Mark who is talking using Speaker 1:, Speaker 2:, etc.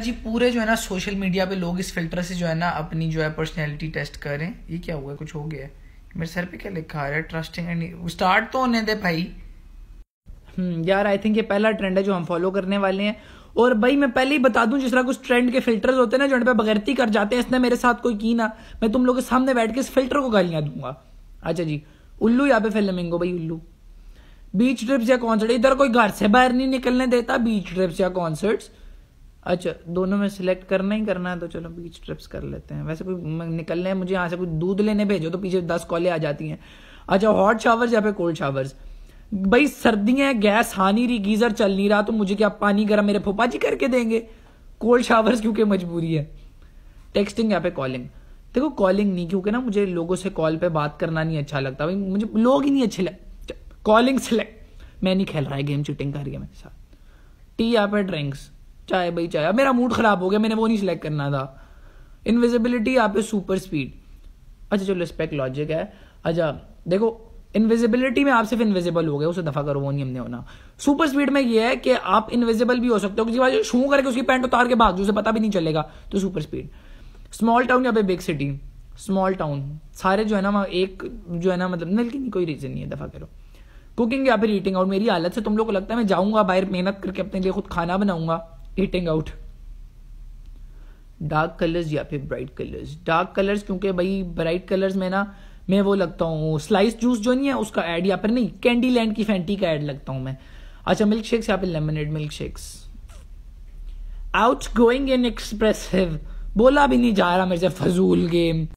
Speaker 1: जी पूरे जो है ना सोशल मीडिया पे लोग इस फिल्टर से जो है ना अपनी जो है पर्सनैलिटी टेस्ट करें ये क्या हुआ कुछ हो गया है मेरे सर पे क्या लिखा है ट्रस्टिंग एंड स्टार्ट तो होने दे भाई हम्म, यार आई थिंक ये पहला ट्रेंड है जो हम फॉलो करने वाले हैं और भाई मैं पहले ही बता दूं जिस तरह कुछ ट्रेंड के फिल्टर्स होते हैं ना जो पे बगैरती कर जाते हैं इसने मेरे साथ कोई की ना मैं तुम लोग के सामने बैठ के इस फिल्टर को गालियां दूंगा अच्छा जी उल्लू यहाँ पे फिल्मिंगो भाई उल्लू बीच ट्रिप्स या कॉन्सर्ट इधर कोई घर से बाहर नहीं निकलने देता बीच ट्रिप्स या कॉन्सर्ट्स अच्छा दोनों में सिलेक्ट करना ही करना है तो चलो बीच ट्रिप्स कर लेते हैं वैसे कोई निकलने हैं मुझे यहाँ से कुछ दूध लेने भेजो तो पीछे दस कॉले आ जाती हैं अच्छा हॉट शावर्स या फिर कोल्ड शावर्स भाई सर्दियां हैं गैस हानि रही गीजर चल नहीं रहा तो मुझे क्या पानी गर्म मेरे फोपा जी करके देंगे कोल्ड शावर्स क्योंकि मजबूरी है टेक्सटिंग या पे कॉलिंग देखो कॉलिंग नहीं क्योंकि ना मुझे लोगों से कॉल पे बात करना नहीं अच्छा लगता भाई मुझे लोग ही नहीं अच्छे लग कॉलिंग सेलेक्ट मैं नहीं खेल रहा है गेम चीटिंग का मेरे साथ टी या पे ड्रिंक्स चाहे भाई अब मेरा मूड ख़राब हो गया मैंने वो नहीं सिलेक्ट करना था इनविजिबिलिटी यहाँ पे सुपर स्पीड अच्छा चलो स्पेक लॉजिक है अच्छा देखो इनविजिबिलिटी में आप सिर्फ इनविजिबल हो गए उसे दफा करो वो नहीं हमने होना सुपर स्पीड में ये है कि आप इनविजिबल भी हो सकते हो किसी बात शू करके उसकी पैंट उतार के बाद उसे पता भी नहीं चलेगा तो सुपर स्पीड स्मॉल टाउन या फिर बिग सिटी स्मॉल टाउन सारे जो है ना वहाँ एक जो है ना मतलब नहीं कोई रीजन नहीं है दफा करो कुकिंग या फिर ईटिंग आउट मेरी हालत से तुम लोग को लगता है मैं जाऊंगा बाहर मेहनत करके अपने लिए खुद खाना बनाऊंगा ईटिंग आउट डार्क कलर्स या फिर ब्राइट कलर्स डार्क कलर्स क्योंकि भाई ब्राइट कलर्स में ना मैं वो लगता हूँ स्लाइस जूस जो नहीं है उसका एड या पर नहीं कैंडी लैंड की फैंटी का एड लगता हूं मैं अच्छा मिल्क शेक्स या फिर lemonade milk shakes out going an expressive बोला भी नहीं जा रहा मेरे से फजूल गेम